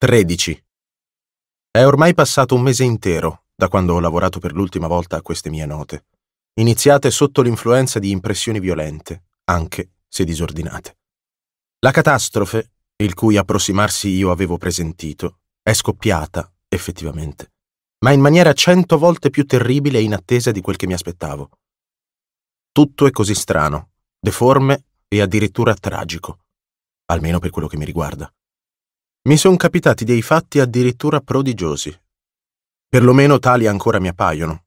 13. È ormai passato un mese intero da quando ho lavorato per l'ultima volta a queste mie note, iniziate sotto l'influenza di impressioni violente, anche se disordinate. La catastrofe, il cui approssimarsi io avevo presentito, è scoppiata, effettivamente, ma in maniera cento volte più terribile e inattesa di quel che mi aspettavo. Tutto è così strano, deforme e addirittura tragico, almeno per quello che mi riguarda mi son capitati dei fatti addirittura prodigiosi. Perlomeno tali ancora mi appaiono.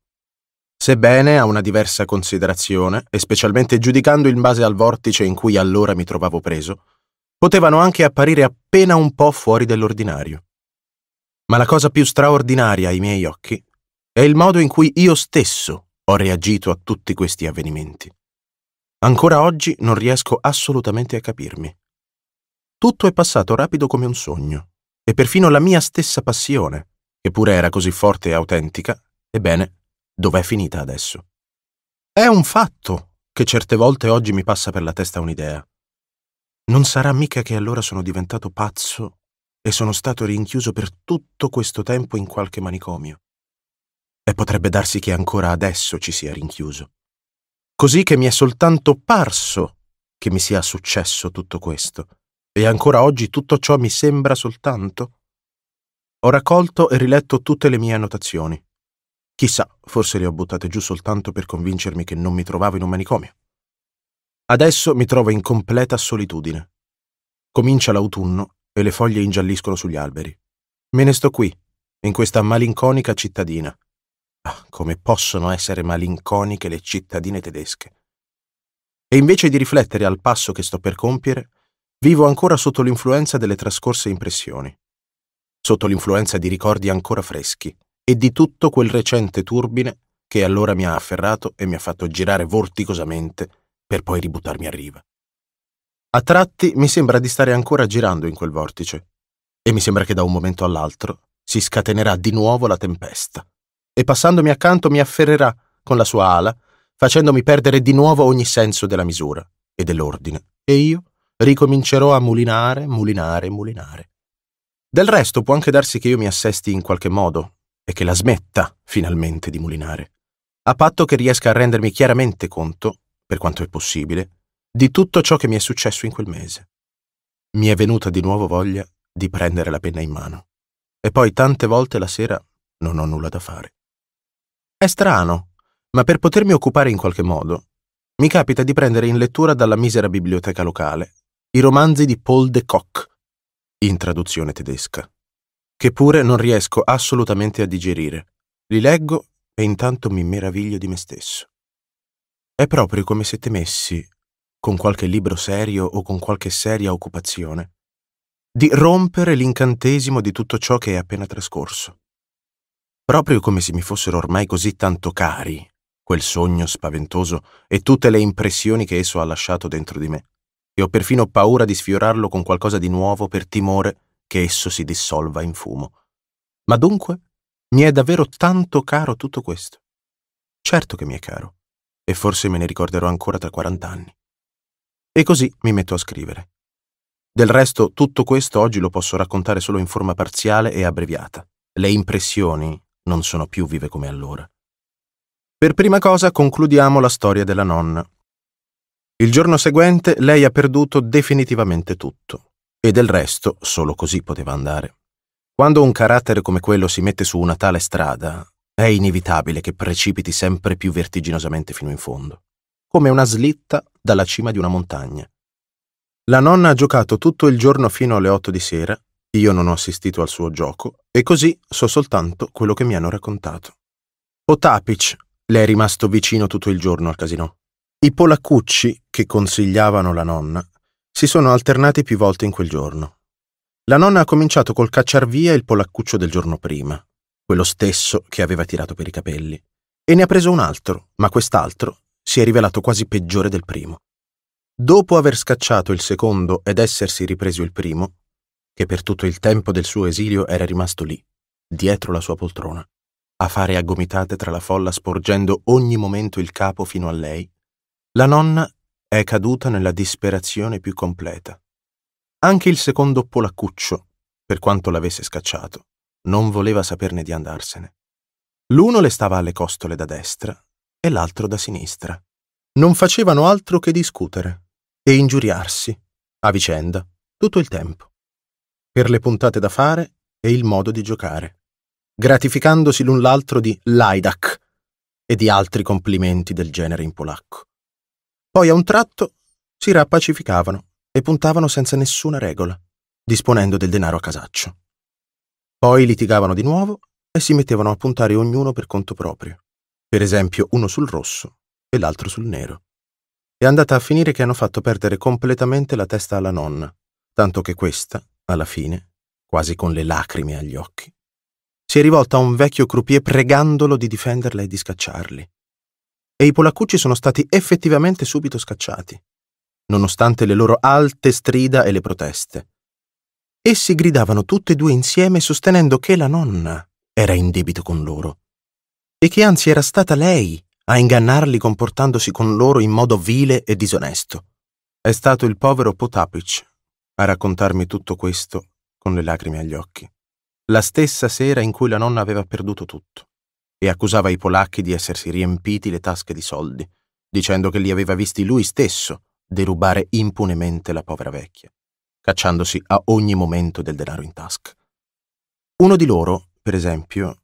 Sebbene a una diversa considerazione, e specialmente giudicando in base al vortice in cui allora mi trovavo preso, potevano anche apparire appena un po' fuori dell'ordinario. Ma la cosa più straordinaria ai miei occhi è il modo in cui io stesso ho reagito a tutti questi avvenimenti. Ancora oggi non riesco assolutamente a capirmi. Tutto è passato rapido come un sogno, e perfino la mia stessa passione, che pure era così forte e autentica, ebbene, dov'è finita adesso? È un fatto che certe volte oggi mi passa per la testa un'idea. Non sarà mica che allora sono diventato pazzo e sono stato rinchiuso per tutto questo tempo in qualche manicomio. E potrebbe darsi che ancora adesso ci sia rinchiuso. Così che mi è soltanto parso che mi sia successo tutto questo e ancora oggi tutto ciò mi sembra soltanto? Ho raccolto e riletto tutte le mie annotazioni. Chissà, forse le ho buttate giù soltanto per convincermi che non mi trovavo in un manicomio. Adesso mi trovo in completa solitudine. Comincia l'autunno e le foglie ingialliscono sugli alberi. Me ne sto qui, in questa malinconica cittadina. Ah, come possono essere malinconiche le cittadine tedesche. E invece di riflettere al passo che sto per compiere, Vivo ancora sotto l'influenza delle trascorse impressioni, sotto l'influenza di ricordi ancora freschi e di tutto quel recente turbine che allora mi ha afferrato e mi ha fatto girare vorticosamente per poi ributtarmi a riva. A tratti mi sembra di stare ancora girando in quel vortice e mi sembra che da un momento all'altro si scatenerà di nuovo la tempesta e passandomi accanto mi afferrerà con la sua ala, facendomi perdere di nuovo ogni senso della misura e dell'ordine, e io ricomincerò a mulinare, mulinare, mulinare. Del resto può anche darsi che io mi assesti in qualche modo e che la smetta finalmente di mulinare, a patto che riesca a rendermi chiaramente conto, per quanto è possibile, di tutto ciò che mi è successo in quel mese. Mi è venuta di nuovo voglia di prendere la penna in mano. E poi tante volte la sera non ho nulla da fare. È strano, ma per potermi occupare in qualche modo, mi capita di prendere in lettura dalla misera biblioteca locale i romanzi di Paul de Kock, in traduzione tedesca, che pure non riesco assolutamente a digerire. Li leggo e intanto mi meraviglio di me stesso. È proprio come se temessi, con qualche libro serio o con qualche seria occupazione, di rompere l'incantesimo di tutto ciò che è appena trascorso. Proprio come se mi fossero ormai così tanto cari quel sogno spaventoso e tutte le impressioni che esso ha lasciato dentro di me, ho perfino paura di sfiorarlo con qualcosa di nuovo per timore che esso si dissolva in fumo. Ma dunque, mi è davvero tanto caro tutto questo? Certo che mi è caro, e forse me ne ricorderò ancora tra 40 anni. E così mi metto a scrivere. Del resto, tutto questo oggi lo posso raccontare solo in forma parziale e abbreviata. Le impressioni non sono più vive come allora. Per prima cosa concludiamo la storia della nonna, il giorno seguente lei ha perduto definitivamente tutto, e del resto solo così poteva andare. Quando un carattere come quello si mette su una tale strada, è inevitabile che precipiti sempre più vertiginosamente fino in fondo, come una slitta dalla cima di una montagna. La nonna ha giocato tutto il giorno fino alle 8 di sera, io non ho assistito al suo gioco e così so soltanto quello che mi hanno raccontato. Potapic le è rimasto vicino tutto il giorno al casino. I polaccucci, che consigliavano la nonna, si sono alternati più volte in quel giorno. La nonna ha cominciato col cacciar via il polaccuccio del giorno prima, quello stesso che aveva tirato per i capelli, e ne ha preso un altro, ma quest'altro si è rivelato quasi peggiore del primo. Dopo aver scacciato il secondo ed essersi ripreso il primo, che per tutto il tempo del suo esilio era rimasto lì, dietro la sua poltrona, a fare aggomitate tra la folla sporgendo ogni momento il capo fino a lei, la nonna è caduta nella disperazione più completa. Anche il secondo polaccuccio, per quanto l'avesse scacciato, non voleva saperne di andarsene. L'uno le stava alle costole da destra e l'altro da sinistra. Non facevano altro che discutere e ingiuriarsi, a vicenda, tutto il tempo. Per le puntate da fare e il modo di giocare, gratificandosi l'un l'altro di Lajdak e di altri complimenti del genere in polacco. Poi a un tratto si rappacificavano e puntavano senza nessuna regola, disponendo del denaro a casaccio. Poi litigavano di nuovo e si mettevano a puntare ognuno per conto proprio, per esempio uno sul rosso e l'altro sul nero. È andata a finire che hanno fatto perdere completamente la testa alla nonna, tanto che questa, alla fine, quasi con le lacrime agli occhi, si è rivolta a un vecchio croupier pregandolo di difenderla e di scacciarli e i polaccucci sono stati effettivamente subito scacciati, nonostante le loro alte strida e le proteste. Essi gridavano tutti e due insieme sostenendo che la nonna era in debito con loro e che anzi era stata lei a ingannarli comportandosi con loro in modo vile e disonesto. È stato il povero Potapic a raccontarmi tutto questo con le lacrime agli occhi. La stessa sera in cui la nonna aveva perduto tutto e accusava i polacchi di essersi riempiti le tasche di soldi, dicendo che li aveva visti lui stesso derubare impunemente la povera vecchia, cacciandosi a ogni momento del denaro in tasca. Uno di loro, per esempio,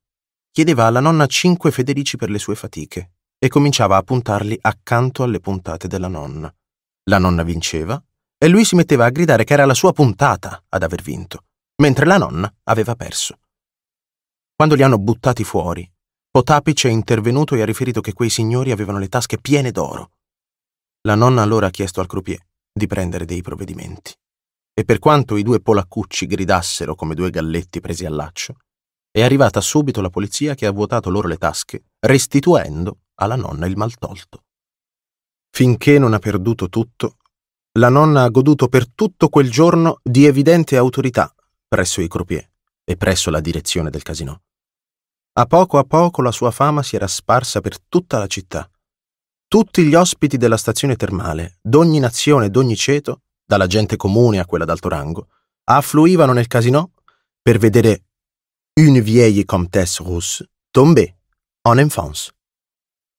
chiedeva alla nonna cinque federici per le sue fatiche e cominciava a puntarli accanto alle puntate della nonna. La nonna vinceva e lui si metteva a gridare che era la sua puntata ad aver vinto, mentre la nonna aveva perso. Quando li hanno buttati fuori, Potapic è intervenuto e ha riferito che quei signori avevano le tasche piene d'oro. La nonna allora ha chiesto al croupier di prendere dei provvedimenti. E per quanto i due polaccucci gridassero come due galletti presi al laccio, è arrivata subito la polizia che ha vuotato loro le tasche, restituendo alla nonna il maltolto. Finché non ha perduto tutto, la nonna ha goduto per tutto quel giorno di evidente autorità presso i croupier e presso la direzione del casino. A poco a poco la sua fama si era sparsa per tutta la città. Tutti gli ospiti della stazione termale, d'ogni nazione e d'ogni ceto, dalla gente comune a quella d'alto rango, affluivano nel casino per vedere une vieille comtesse russe tombée en enfance,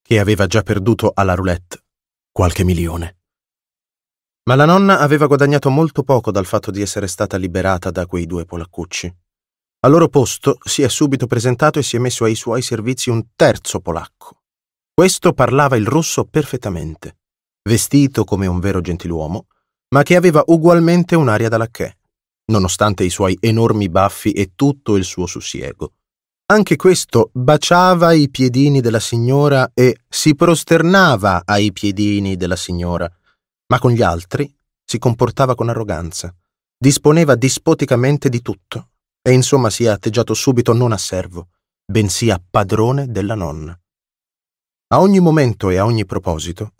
che aveva già perduto alla roulette qualche milione. Ma la nonna aveva guadagnato molto poco dal fatto di essere stata liberata da quei due polaccucci. Al loro posto si è subito presentato e si è messo ai suoi servizi un terzo polacco. Questo parlava il russo perfettamente, vestito come un vero gentiluomo, ma che aveva ugualmente un'aria da lacchè, nonostante i suoi enormi baffi e tutto il suo sussiego. Anche questo baciava i piedini della signora e si prosternava ai piedini della signora, ma con gli altri si comportava con arroganza. Disponeva dispoticamente di tutto e insomma si è atteggiato subito non a servo, bensì a padrone della nonna. A ogni momento e a ogni proposito,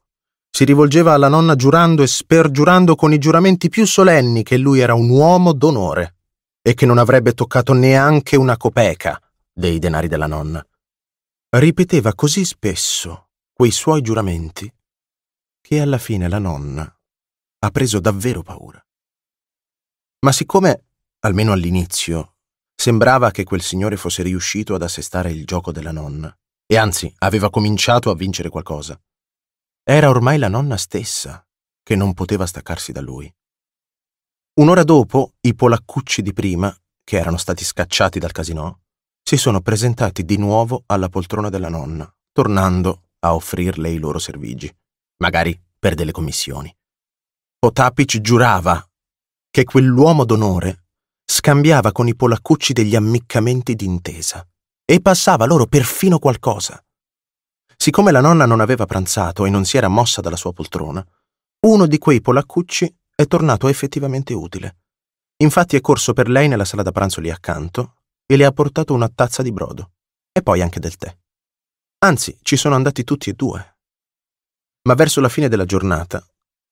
si rivolgeva alla nonna giurando e spergiurando con i giuramenti più solenni che lui era un uomo d'onore e che non avrebbe toccato neanche una copeca dei denari della nonna. Ripeteva così spesso quei suoi giuramenti che alla fine la nonna ha preso davvero paura. Ma siccome almeno all'inizio, sembrava che quel signore fosse riuscito ad assestare il gioco della nonna, e anzi aveva cominciato a vincere qualcosa. Era ormai la nonna stessa che non poteva staccarsi da lui. Un'ora dopo, i polaccucci di prima, che erano stati scacciati dal casino, si sono presentati di nuovo alla poltrona della nonna, tornando a offrirle i loro servigi, magari per delle commissioni. Potapic giurava che quell'uomo d'onore scambiava con i polaccucci degli ammiccamenti d'intesa e passava loro perfino qualcosa. Siccome la nonna non aveva pranzato e non si era mossa dalla sua poltrona, uno di quei polaccucci è tornato effettivamente utile. Infatti è corso per lei nella sala da pranzo lì accanto e le ha portato una tazza di brodo e poi anche del tè. Anzi, ci sono andati tutti e due. Ma verso la fine della giornata,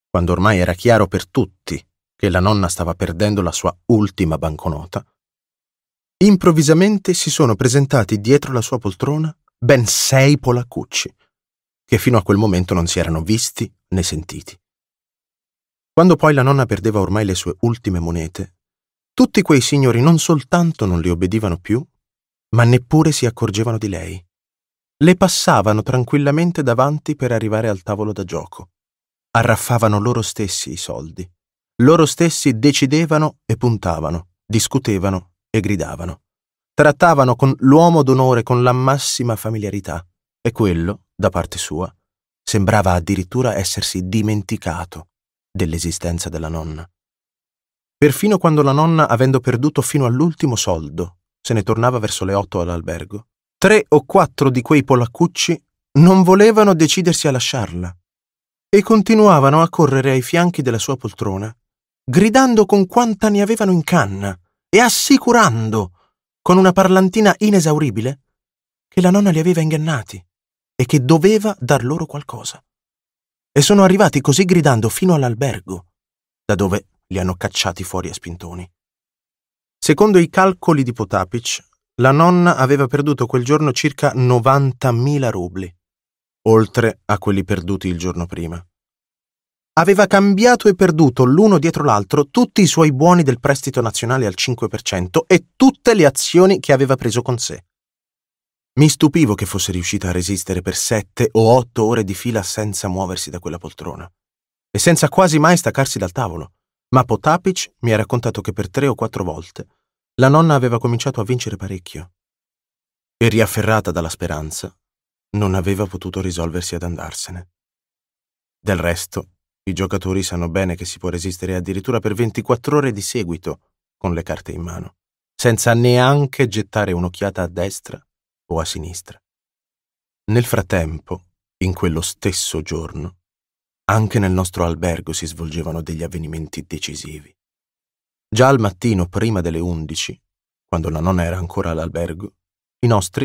quando ormai era chiaro per tutti che la nonna stava perdendo la sua ultima banconota, improvvisamente si sono presentati dietro la sua poltrona ben sei polacucci, che fino a quel momento non si erano visti né sentiti. Quando poi la nonna perdeva ormai le sue ultime monete, tutti quei signori non soltanto non le obbedivano più, ma neppure si accorgevano di lei. Le passavano tranquillamente davanti per arrivare al tavolo da gioco. Arraffavano loro stessi i soldi. Loro stessi decidevano e puntavano, discutevano e gridavano. Trattavano con l'uomo d'onore con la massima familiarità e quello, da parte sua, sembrava addirittura essersi dimenticato dell'esistenza della nonna. Perfino quando la nonna, avendo perduto fino all'ultimo soldo, se ne tornava verso le otto all'albergo, tre o quattro di quei polaccucci non volevano decidersi a lasciarla e continuavano a correre ai fianchi della sua poltrona gridando con quanta ne avevano in canna e assicurando, con una parlantina inesauribile, che la nonna li aveva ingannati e che doveva dar loro qualcosa. E sono arrivati così gridando fino all'albergo, da dove li hanno cacciati fuori a spintoni. Secondo i calcoli di Potapic, la nonna aveva perduto quel giorno circa 90.000 rubli, oltre a quelli perduti il giorno prima aveva cambiato e perduto l'uno dietro l'altro tutti i suoi buoni del prestito nazionale al 5% e tutte le azioni che aveva preso con sé. Mi stupivo che fosse riuscita a resistere per sette o otto ore di fila senza muoversi da quella poltrona e senza quasi mai staccarsi dal tavolo. Ma Potapic mi ha raccontato che per tre o quattro volte la nonna aveva cominciato a vincere parecchio e riafferrata dalla speranza non aveva potuto risolversi ad andarsene. Del resto, i giocatori sanno bene che si può resistere addirittura per 24 ore di seguito con le carte in mano, senza neanche gettare un'occhiata a destra o a sinistra. Nel frattempo, in quello stesso giorno, anche nel nostro albergo si svolgevano degli avvenimenti decisivi. Già al mattino, prima delle 11, quando la nonna era ancora all'albergo, i nostri,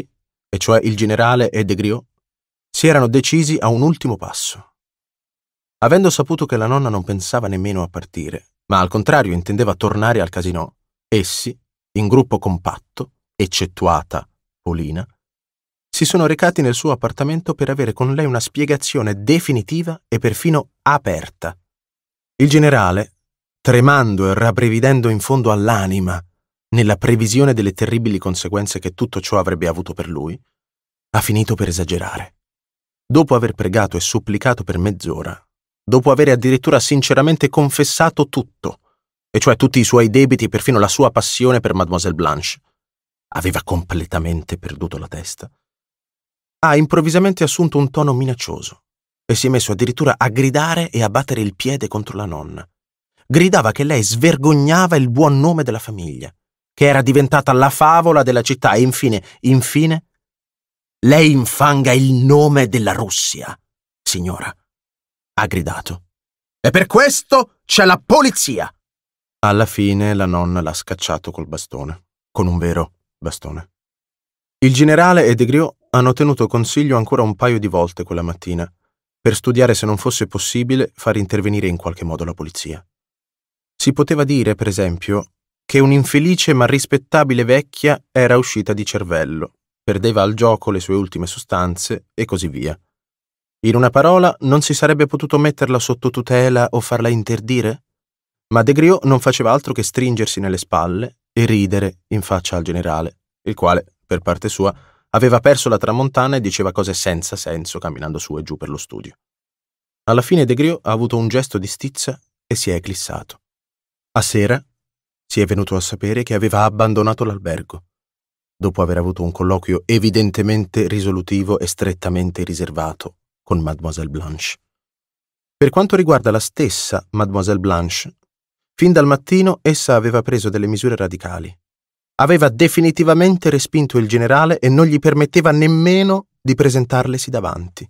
e cioè il generale e De Griot, si erano decisi a un ultimo passo. Avendo saputo che la nonna non pensava nemmeno a partire, ma al contrario intendeva tornare al casino, essi, in gruppo compatto, eccettuata Polina, si sono recati nel suo appartamento per avere con lei una spiegazione definitiva e perfino aperta. Il generale, tremando e rabbrividendo in fondo all'anima, nella previsione delle terribili conseguenze che tutto ciò avrebbe avuto per lui, ha finito per esagerare. Dopo aver pregato e supplicato per mezz'ora, dopo aver addirittura sinceramente confessato tutto, e cioè tutti i suoi debiti e perfino la sua passione per Mademoiselle Blanche. Aveva completamente perduto la testa. Ha improvvisamente assunto un tono minaccioso e si è messo addirittura a gridare e a battere il piede contro la nonna. Gridava che lei svergognava il buon nome della famiglia, che era diventata la favola della città e infine, infine, lei infanga il nome della Russia, signora ha gridato. E per questo c'è la polizia! Alla fine la nonna l'ha scacciato col bastone, con un vero bastone. Il generale e De Griot hanno tenuto consiglio ancora un paio di volte quella mattina, per studiare se non fosse possibile far intervenire in qualche modo la polizia. Si poteva dire, per esempio, che un'infelice ma rispettabile vecchia era uscita di cervello, perdeva al gioco le sue ultime sostanze e così via. In una parola, non si sarebbe potuto metterla sotto tutela o farla interdire? Ma De Griot non faceva altro che stringersi nelle spalle e ridere in faccia al generale, il quale, per parte sua, aveva perso la tramontana e diceva cose senza senso camminando su e giù per lo studio. Alla fine De Griot ha avuto un gesto di stizza e si è eclissato. A sera si è venuto a sapere che aveva abbandonato l'albergo, dopo aver avuto un colloquio evidentemente risolutivo e strettamente riservato con Mademoiselle Blanche. Per quanto riguarda la stessa Mademoiselle Blanche, fin dal mattino essa aveva preso delle misure radicali. Aveva definitivamente respinto il generale e non gli permetteva nemmeno di presentarlesi davanti.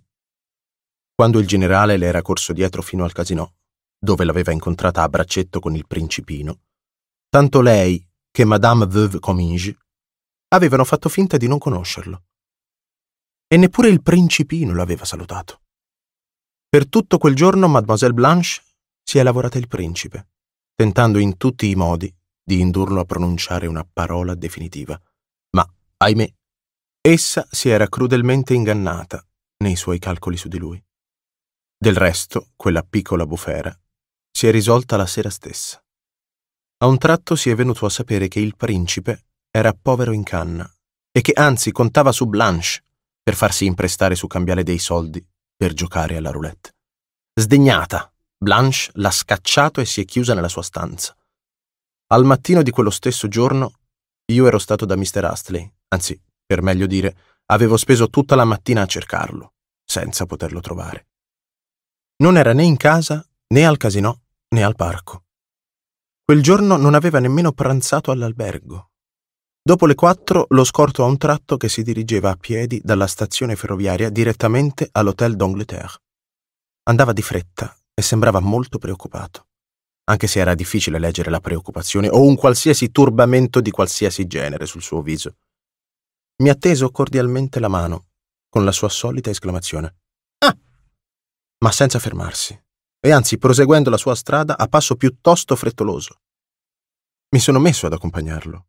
Quando il generale le era corso dietro fino al casino, dove l'aveva incontrata a braccetto con il principino, tanto lei che Madame Veuve Comminges avevano fatto finta di non conoscerlo e neppure il principino l'aveva salutato. Per tutto quel giorno Mademoiselle Blanche si è lavorata il principe, tentando in tutti i modi di indurlo a pronunciare una parola definitiva. Ma, ahimè, essa si era crudelmente ingannata nei suoi calcoli su di lui. Del resto, quella piccola bufera si è risolta la sera stessa. A un tratto si è venuto a sapere che il principe era povero in canna e che anzi contava su Blanche per farsi imprestare su cambiale dei soldi per giocare alla roulette. Sdegnata, Blanche l'ha scacciato e si è chiusa nella sua stanza. Al mattino di quello stesso giorno io ero stato da Mr. Astley, anzi, per meglio dire, avevo speso tutta la mattina a cercarlo, senza poterlo trovare. Non era né in casa, né al casino, né al parco. Quel giorno non aveva nemmeno pranzato all'albergo Dopo le quattro lo scorto a un tratto che si dirigeva a piedi dalla stazione ferroviaria direttamente all'Hotel d'Angleterre. Andava di fretta e sembrava molto preoccupato, anche se era difficile leggere la preoccupazione o un qualsiasi turbamento di qualsiasi genere sul suo viso. Mi ha teso cordialmente la mano, con la sua solita esclamazione. Ah! Ma senza fermarsi, e anzi proseguendo la sua strada a passo piuttosto frettoloso. Mi sono messo ad accompagnarlo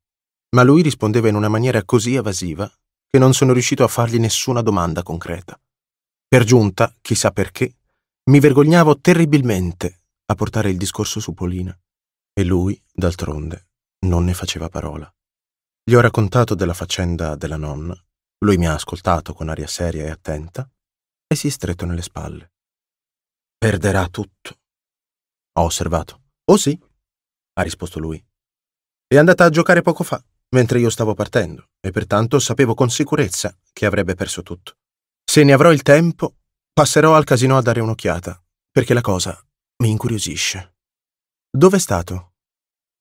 ma lui rispondeva in una maniera così evasiva che non sono riuscito a fargli nessuna domanda concreta. Per giunta, chissà perché, mi vergognavo terribilmente a portare il discorso su Polina e lui, d'altronde, non ne faceva parola. Gli ho raccontato della faccenda della nonna, lui mi ha ascoltato con aria seria e attenta e si è stretto nelle spalle. Perderà tutto. Ho osservato. Oh sì, ha risposto lui. È andata a giocare poco fa mentre io stavo partendo e pertanto sapevo con sicurezza che avrebbe perso tutto. Se ne avrò il tempo, passerò al casino a dare un'occhiata, perché la cosa mi incuriosisce. Dov'è stato?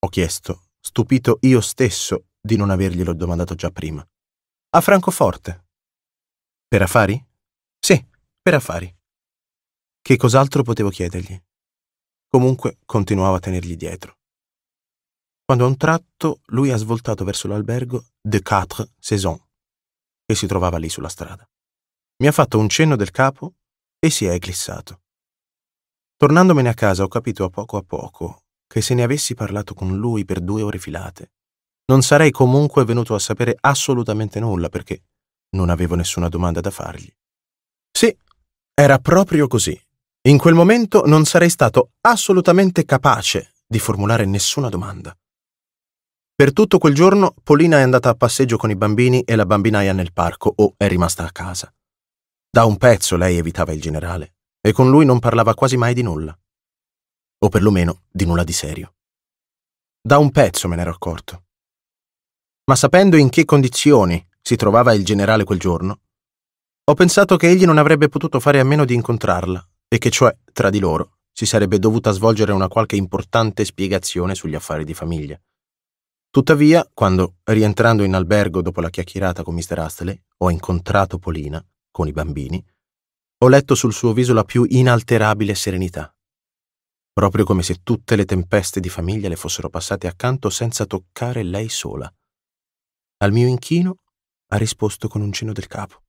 Ho chiesto, stupito io stesso di non averglielo domandato già prima. A Francoforte. Per affari? Sì, per affari. Che cos'altro potevo chiedergli? Comunque continuavo a tenergli dietro quando a un tratto lui ha svoltato verso l'albergo De Quatre Saisons, che si trovava lì sulla strada. Mi ha fatto un cenno del capo e si è eclissato. Tornandomene a casa ho capito a poco a poco che se ne avessi parlato con lui per due ore filate, non sarei comunque venuto a sapere assolutamente nulla perché non avevo nessuna domanda da fargli. Sì, era proprio così. In quel momento non sarei stato assolutamente capace di formulare nessuna domanda. Per tutto quel giorno Polina è andata a passeggio con i bambini e la bambinaia nel parco o è rimasta a casa. Da un pezzo lei evitava il generale e con lui non parlava quasi mai di nulla. O perlomeno di nulla di serio. Da un pezzo me ne ero accorto. Ma sapendo in che condizioni si trovava il generale quel giorno, ho pensato che egli non avrebbe potuto fare a meno di incontrarla e che cioè, tra di loro, si sarebbe dovuta svolgere una qualche importante spiegazione sugli affari di famiglia. Tuttavia, quando, rientrando in albergo dopo la chiacchierata con Mr. Astley, ho incontrato Polina con i bambini, ho letto sul suo viso la più inalterabile serenità, proprio come se tutte le tempeste di famiglia le fossero passate accanto senza toccare lei sola. Al mio inchino ha risposto con un cenno del capo.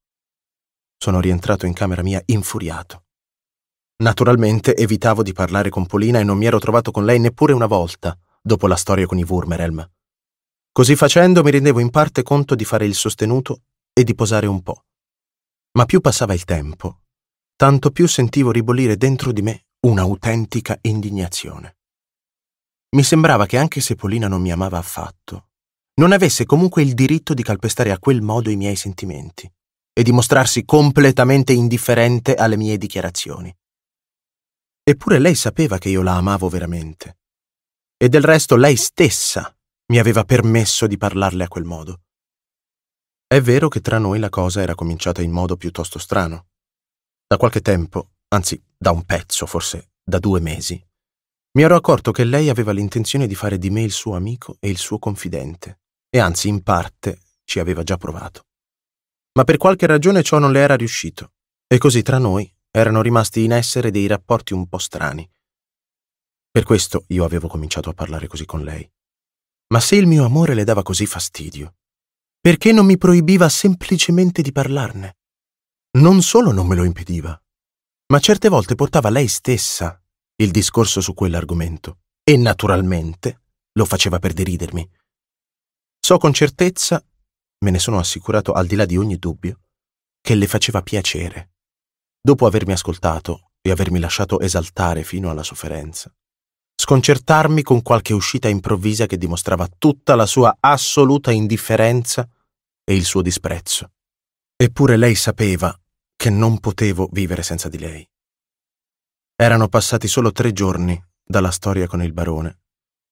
Sono rientrato in camera mia infuriato. Naturalmente evitavo di parlare con Polina e non mi ero trovato con lei neppure una volta dopo la storia con i Wurmerelm. Così facendo mi rendevo in parte conto di fare il sostenuto e di posare un po'. Ma più passava il tempo, tanto più sentivo ribollire dentro di me un'autentica indignazione. Mi sembrava che anche se Polina non mi amava affatto, non avesse comunque il diritto di calpestare a quel modo i miei sentimenti e di mostrarsi completamente indifferente alle mie dichiarazioni. Eppure lei sapeva che io la amavo veramente. E del resto lei stessa mi aveva permesso di parlarle a quel modo. È vero che tra noi la cosa era cominciata in modo piuttosto strano. Da qualche tempo, anzi da un pezzo, forse da due mesi, mi ero accorto che lei aveva l'intenzione di fare di me il suo amico e il suo confidente, e anzi in parte ci aveva già provato. Ma per qualche ragione ciò non le era riuscito, e così tra noi erano rimasti in essere dei rapporti un po' strani. Per questo io avevo cominciato a parlare così con lei. Ma se il mio amore le dava così fastidio, perché non mi proibiva semplicemente di parlarne? Non solo non me lo impediva, ma certe volte portava lei stessa il discorso su quell'argomento e naturalmente lo faceva per deridermi. So con certezza, me ne sono assicurato al di là di ogni dubbio, che le faceva piacere, dopo avermi ascoltato e avermi lasciato esaltare fino alla sofferenza sconcertarmi con qualche uscita improvvisa che dimostrava tutta la sua assoluta indifferenza e il suo disprezzo. Eppure lei sapeva che non potevo vivere senza di lei. Erano passati solo tre giorni dalla storia con il barone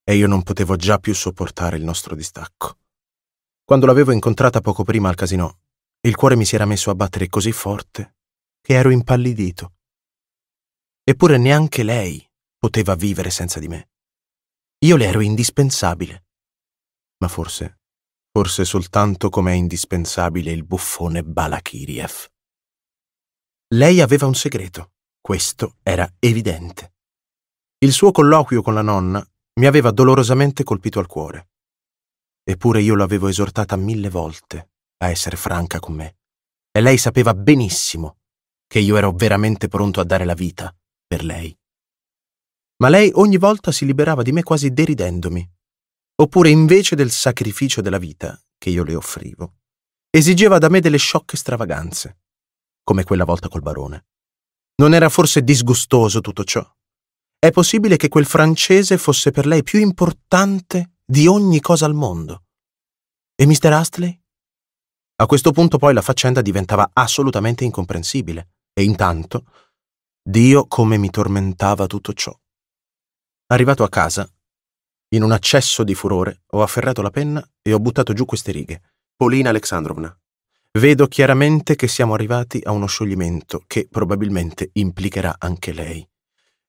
e io non potevo già più sopportare il nostro distacco. Quando l'avevo incontrata poco prima al casino, il cuore mi si era messo a battere così forte che ero impallidito. Eppure neanche lei poteva vivere senza di me. Io le ero indispensabile. Ma forse, forse soltanto come è indispensabile il buffone Balakiriev. Lei aveva un segreto, questo era evidente. Il suo colloquio con la nonna mi aveva dolorosamente colpito al cuore. Eppure io l'avevo esortata mille volte a essere franca con me. E lei sapeva benissimo che io ero veramente pronto a dare la vita per lei ma lei ogni volta si liberava di me quasi deridendomi, oppure invece del sacrificio della vita che io le offrivo, esigeva da me delle sciocche stravaganze, come quella volta col barone. Non era forse disgustoso tutto ciò? È possibile che quel francese fosse per lei più importante di ogni cosa al mondo. E Mr. Astley? A questo punto poi la faccenda diventava assolutamente incomprensibile e intanto Dio come mi tormentava tutto ciò. Arrivato a casa, in un accesso di furore, ho afferrato la penna e ho buttato giù queste righe. Polina Alexandrovna. Vedo chiaramente che siamo arrivati a uno scioglimento che probabilmente implicherà anche lei.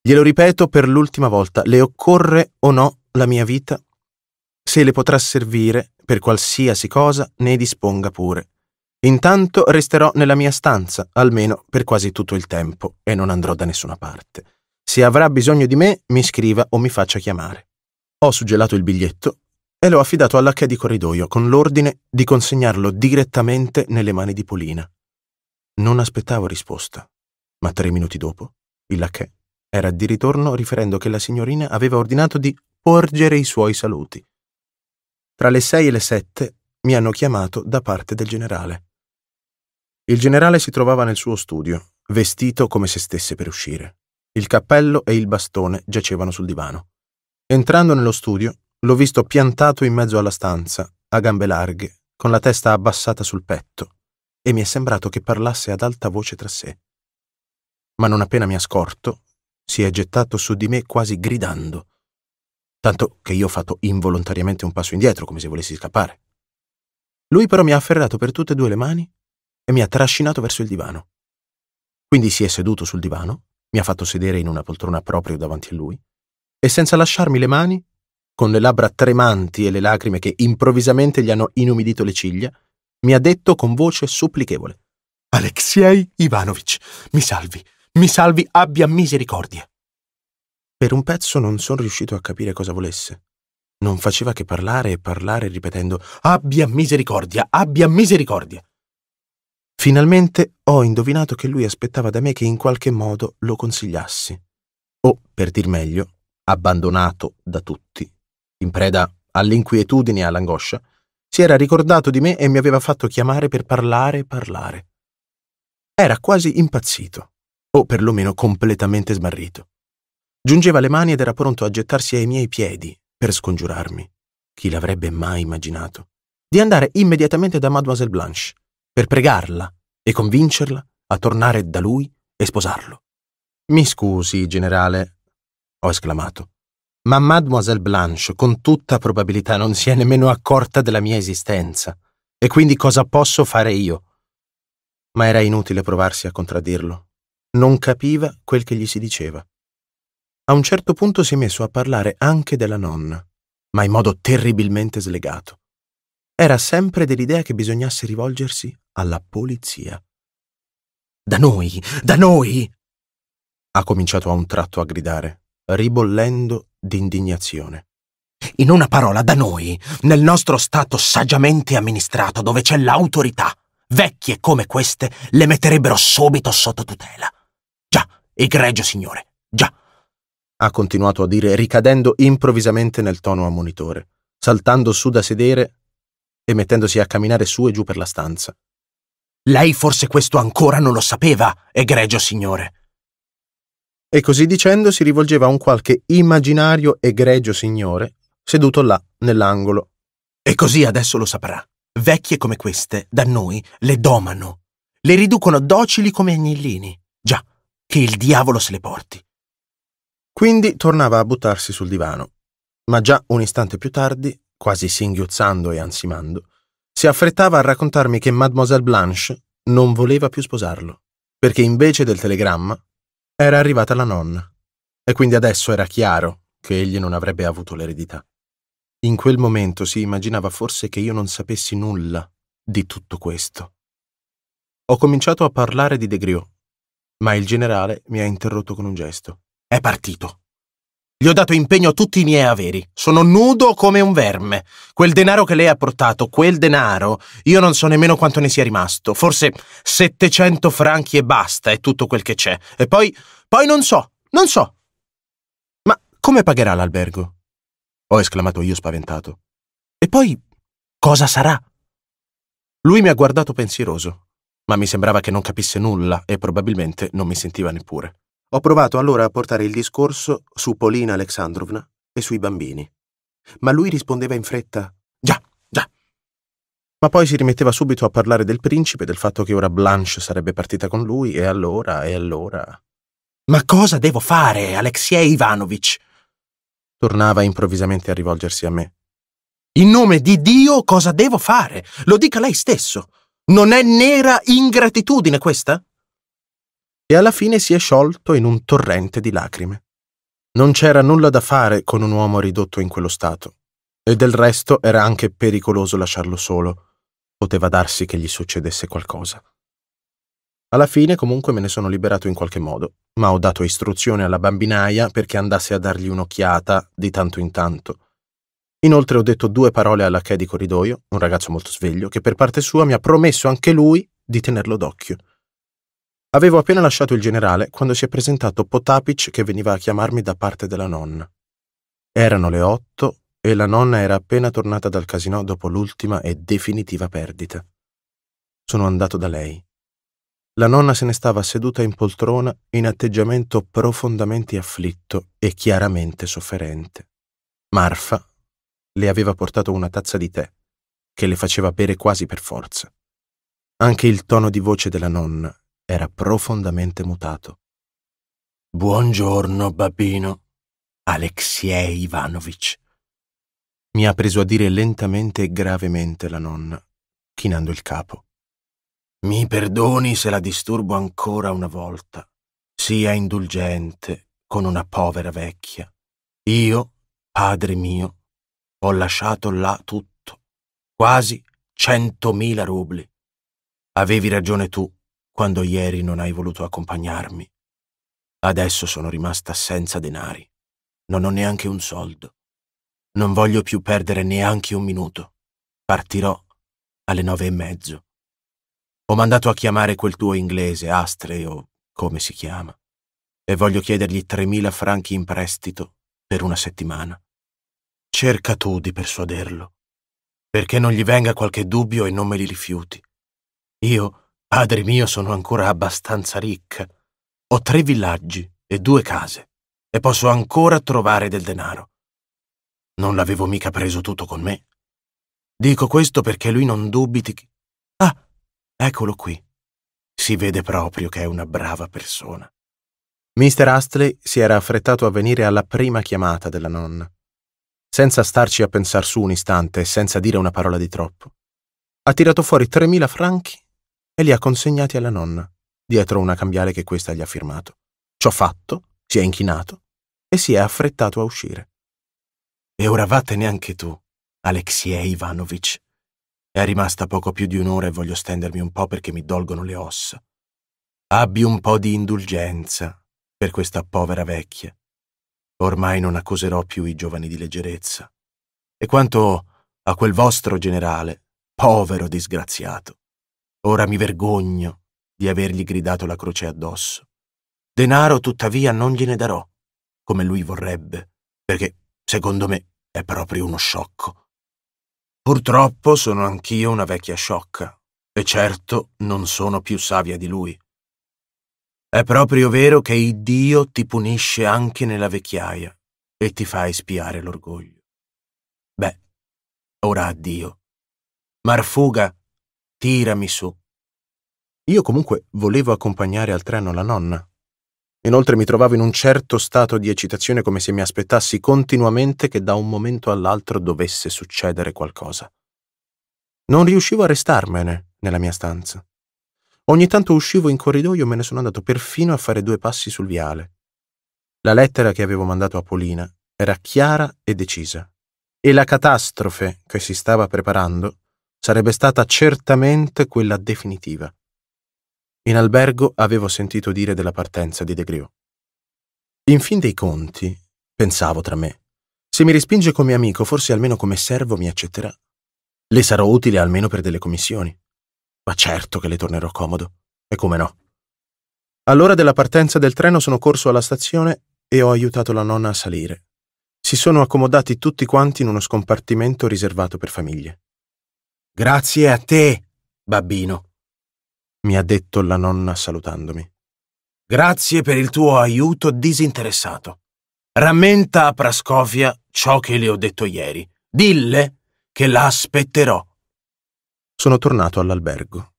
Glielo ripeto per l'ultima volta, le occorre o no la mia vita? Se le potrà servire per qualsiasi cosa, ne disponga pure. Intanto resterò nella mia stanza, almeno per quasi tutto il tempo, e non andrò da nessuna parte. Se avrà bisogno di me, mi scriva o mi faccia chiamare. Ho suggellato il biglietto e l'ho affidato all'H di corridoio con l'ordine di consegnarlo direttamente nelle mani di Polina. Non aspettavo risposta, ma tre minuti dopo il lacchè era di ritorno riferendo che la signorina aveva ordinato di porgere i suoi saluti. Tra le sei e le sette mi hanno chiamato da parte del generale. Il generale si trovava nel suo studio, vestito come se stesse per uscire. Il cappello e il bastone giacevano sul divano. Entrando nello studio, l'ho visto piantato in mezzo alla stanza, a gambe larghe, con la testa abbassata sul petto, e mi è sembrato che parlasse ad alta voce tra sé. Ma non appena mi ha scorto, si è gettato su di me quasi gridando, tanto che io ho fatto involontariamente un passo indietro, come se volessi scappare. Lui però mi ha afferrato per tutte e due le mani e mi ha trascinato verso il divano. Quindi si è seduto sul divano mi ha fatto sedere in una poltrona proprio davanti a lui, e senza lasciarmi le mani, con le labbra tremanti e le lacrime che improvvisamente gli hanno inumidito le ciglia, mi ha detto con voce supplichevole: Alexei Ivanovich, mi salvi, mi salvi, abbia misericordia. Per un pezzo non sono riuscito a capire cosa volesse. Non faceva che parlare e parlare ripetendo: Abbia misericordia, abbia misericordia. Finalmente ho indovinato che lui aspettava da me che in qualche modo lo consigliassi, o, per dir meglio, abbandonato da tutti, in preda all'inquietudine e all'angoscia, si era ricordato di me e mi aveva fatto chiamare per parlare e parlare. Era quasi impazzito, o perlomeno completamente smarrito. Giungeva le mani ed era pronto a gettarsi ai miei piedi per scongiurarmi. Chi l'avrebbe mai immaginato? Di andare immediatamente da Mademoiselle Blanche per pregarla e convincerla a tornare da lui e sposarlo. Mi scusi, generale, ho esclamato, ma mademoiselle Blanche con tutta probabilità non si è nemmeno accorta della mia esistenza, e quindi cosa posso fare io? Ma era inutile provarsi a contraddirlo. Non capiva quel che gli si diceva. A un certo punto si è messo a parlare anche della nonna, ma in modo terribilmente slegato. Era sempre dell'idea che bisognasse rivolgersi alla polizia. Da noi, da noi! ha cominciato a un tratto a gridare, ribollendo d'indignazione. In una parola, da noi, nel nostro Stato saggiamente amministrato, dove c'è l'autorità, vecchie come queste le metterebbero subito sotto tutela. Già, egregio signore, già. Ha continuato a dire, ricadendo improvvisamente nel tono ammonitore, saltando su da sedere e mettendosi a camminare su e giù per la stanza, lei forse questo ancora non lo sapeva, egregio signore. E così dicendo si rivolgeva a un qualche immaginario egregio signore, seduto là, nell'angolo. E così adesso lo saprà. Vecchie come queste, da noi, le domano. Le riducono docili come agnellini. Già, che il diavolo se le porti. Quindi tornava a buttarsi sul divano. Ma già un istante più tardi, quasi singhiozzando e ansimando, si affrettava a raccontarmi che Mademoiselle Blanche non voleva più sposarlo, perché invece del telegramma era arrivata la nonna, e quindi adesso era chiaro che egli non avrebbe avuto l'eredità. In quel momento si immaginava forse che io non sapessi nulla di tutto questo. Ho cominciato a parlare di De Griot, ma il generale mi ha interrotto con un gesto. È partito. Gli ho dato impegno a tutti i miei averi. Sono nudo come un verme. Quel denaro che lei ha portato, quel denaro, io non so nemmeno quanto ne sia rimasto. Forse 700 franchi e basta è tutto quel che c'è. E poi, poi non so, non so. Ma come pagherà l'albergo? Ho esclamato io spaventato. E poi, cosa sarà? Lui mi ha guardato pensieroso, ma mi sembrava che non capisse nulla e probabilmente non mi sentiva neppure. Ho provato allora a portare il discorso su Polina Alexandrovna e sui bambini. Ma lui rispondeva in fretta: Già, già. Ma poi si rimetteva subito a parlare del principe, del fatto che ora Blanche sarebbe partita con lui, e allora, e allora. Ma cosa devo fare, Alexei Ivanovich? Tornava improvvisamente a rivolgersi a me. In nome di Dio cosa devo fare? Lo dica lei stesso. Non è nera ingratitudine questa? e alla fine si è sciolto in un torrente di lacrime. Non c'era nulla da fare con un uomo ridotto in quello stato, e del resto era anche pericoloso lasciarlo solo. Poteva darsi che gli succedesse qualcosa. Alla fine comunque me ne sono liberato in qualche modo, ma ho dato istruzione alla bambinaia perché andasse a dargli un'occhiata di tanto in tanto. Inoltre ho detto due parole alla Che di corridoio, un ragazzo molto sveglio, che per parte sua mi ha promesso anche lui di tenerlo d'occhio. Avevo appena lasciato il generale quando si è presentato Potapic che veniva a chiamarmi da parte della nonna. Erano le otto e la nonna era appena tornata dal casino dopo l'ultima e definitiva perdita. Sono andato da lei. La nonna se ne stava seduta in poltrona in atteggiamento profondamente afflitto e chiaramente sofferente. Marfa le aveva portato una tazza di tè, che le faceva bere quasi per forza. Anche il tono di voce della nonna era profondamente mutato. Buongiorno, babbino. Alexei Ivanovich. Mi ha preso a dire lentamente e gravemente la nonna, chinando il capo. Mi perdoni se la disturbo ancora una volta. Sia indulgente con una povera vecchia. Io, padre mio, ho lasciato là tutto, quasi centomila rubli. Avevi ragione tu quando ieri non hai voluto accompagnarmi. Adesso sono rimasta senza denari. Non ho neanche un soldo. Non voglio più perdere neanche un minuto. Partirò alle nove e mezzo. Ho mandato a chiamare quel tuo inglese, Astre o come si chiama, e voglio chiedergli 3.000 franchi in prestito per una settimana. Cerca tu di persuaderlo, perché non gli venga qualche dubbio e non me li rifiuti. Io Padre mio, sono ancora abbastanza ricca. Ho tre villaggi e due case e posso ancora trovare del denaro. Non l'avevo mica preso tutto con me. Dico questo perché lui non dubiti che... Ah, eccolo qui. Si vede proprio che è una brava persona. Mister Astley si era affrettato a venire alla prima chiamata della nonna, senza starci a pensar su un istante e senza dire una parola di troppo. Ha tirato fuori 3.000 franchi e li ha consegnati alla nonna, dietro una cambiale che questa gli ha firmato. Ciò fatto, si è inchinato e si è affrettato a uscire. E ora vattene anche tu, Alexei Ivanovich. È rimasta poco più di un'ora e voglio stendermi un po' perché mi dolgono le ossa. Abbi un po' di indulgenza per questa povera vecchia. Ormai non accuserò più i giovani di leggerezza. E quanto a quel vostro generale, povero disgraziato, Ora mi vergogno di avergli gridato la croce addosso. Denaro tuttavia non gliene darò, come lui vorrebbe, perché secondo me è proprio uno sciocco. Purtroppo sono anch'io una vecchia sciocca, e certo non sono più savia di lui. È proprio vero che il Dio ti punisce anche nella vecchiaia e ti fa espiare l'orgoglio. Beh, ora addio. Marfuga Tirami su. Io comunque volevo accompagnare al treno la nonna. Inoltre mi trovavo in un certo stato di eccitazione come se mi aspettassi continuamente che da un momento all'altro dovesse succedere qualcosa. Non riuscivo a restarmene nella mia stanza. Ogni tanto uscivo in corridoio e me ne sono andato perfino a fare due passi sul viale. La lettera che avevo mandato a Polina era chiara e decisa. E la catastrofe che si stava preparando sarebbe stata certamente quella definitiva. In albergo avevo sentito dire della partenza di De Griot. In fin dei conti, pensavo tra me, se mi respinge come amico, forse almeno come servo mi accetterà. Le sarò utile almeno per delle commissioni. Ma certo che le tornerò comodo. E come no? All'ora della partenza del treno sono corso alla stazione e ho aiutato la nonna a salire. Si sono accomodati tutti quanti in uno scompartimento riservato per famiglie. Grazie a te, babbino, mi ha detto la nonna salutandomi. Grazie per il tuo aiuto disinteressato. Rammenta a Prascovia ciò che le ho detto ieri. Dille che la aspetterò. Sono tornato all'albergo.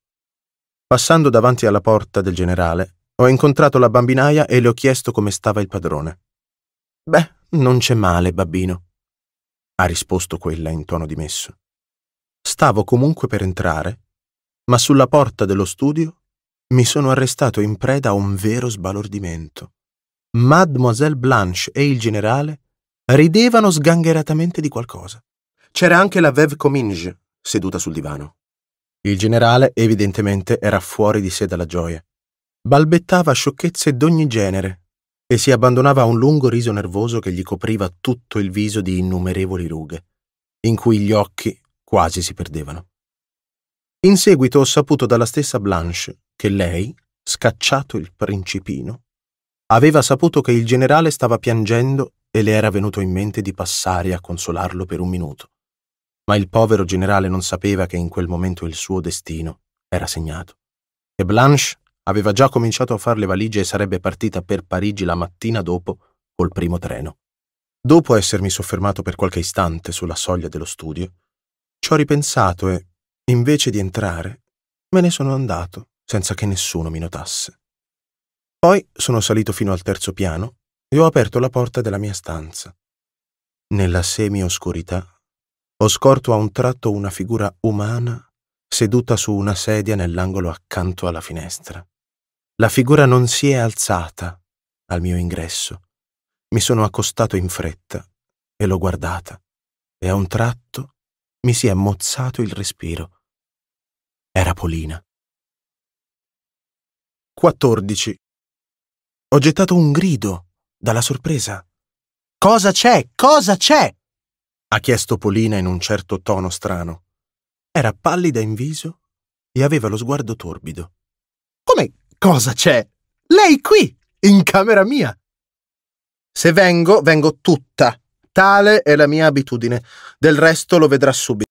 Passando davanti alla porta del generale, ho incontrato la bambinaia e le ho chiesto come stava il padrone. Beh, non c'è male, babbino, ha risposto quella in tono dimesso. Stavo comunque per entrare, ma sulla porta dello studio mi sono arrestato in preda a un vero sbalordimento. Mademoiselle Blanche e il generale ridevano sgangheratamente di qualcosa. C'era anche la Veuve Cominge seduta sul divano. Il generale evidentemente era fuori di sé dalla gioia. Balbettava sciocchezze d'ogni genere e si abbandonava a un lungo riso nervoso che gli copriva tutto il viso di innumerevoli rughe, in cui gli occhi quasi si perdevano. In seguito ho saputo dalla stessa Blanche che lei, scacciato il principino, aveva saputo che il generale stava piangendo e le era venuto in mente di passare a consolarlo per un minuto. Ma il povero generale non sapeva che in quel momento il suo destino era segnato. E Blanche aveva già cominciato a fare le valigie e sarebbe partita per Parigi la mattina dopo col primo treno. Dopo essermi soffermato per qualche istante sulla soglia dello studio, ci ho ripensato e, invece di entrare, me ne sono andato senza che nessuno mi notasse. Poi sono salito fino al terzo piano e ho aperto la porta della mia stanza. Nella semioscurità ho scorto a un tratto una figura umana seduta su una sedia nell'angolo accanto alla finestra. La figura non si è alzata al mio ingresso. Mi sono accostato in fretta e l'ho guardata e a un tratto mi si è mozzato il respiro. Era Polina. 14. Ho gettato un grido dalla sorpresa. Cosa c'è? Cosa c'è? ha chiesto Polina in un certo tono strano. Era pallida in viso e aveva lo sguardo torbido. Come cosa c'è? Lei qui, in camera mia. Se vengo, vengo tutta, Tale è la mia abitudine. Del resto lo vedrà subito.